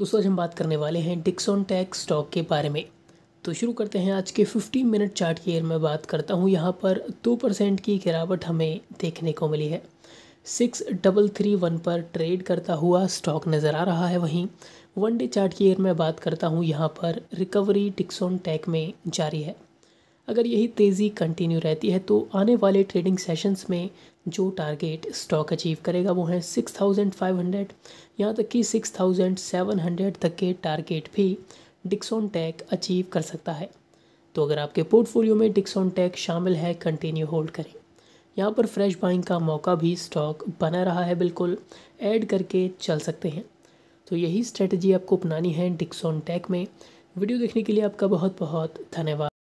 दोस्तों आज हम बात करने वाले हैं डिक्सॉन टैक स्टॉक के बारे में तो शुरू करते हैं आज के 15 मिनट चार्ट की एयर में बात करता हूँ यहाँ पर दो परसेंट की गिरावट हमें देखने को मिली है सिक्स डबल थ्री वन पर ट्रेड करता हुआ स्टॉक नज़र आ रहा है वहीं वन डे चार्ट की एयर में बात करता हूँ यहाँ पर रिकवरी टिक्सोन टैक में जारी है अगर यही तेज़ी कंटिन्यू रहती है तो आने वाले ट्रेडिंग सेशंस में जो टारगेट स्टॉक अचीव करेगा वो है सिक्स थाउजेंड फाइव हंड्रेड यहाँ तक कि सिक्स थाउजेंड सेवन हंड्रेड तक के टारगेट भी डिक्सॉन टैक अचीव कर सकता है तो अगर आपके पोर्टफोलियो में डिक्सॉन टैक शामिल है कंटिन्यू होल्ड करें यहाँ पर फ्रेश बाइंग का मौका भी स्टॉक बना रहा है बिल्कुल ऐड करके चल सकते हैं तो यही स्ट्रेटजी आपको अपनानी है डिक्सॉन टैक में वीडियो देखने के लिए आपका बहुत बहुत धन्यवाद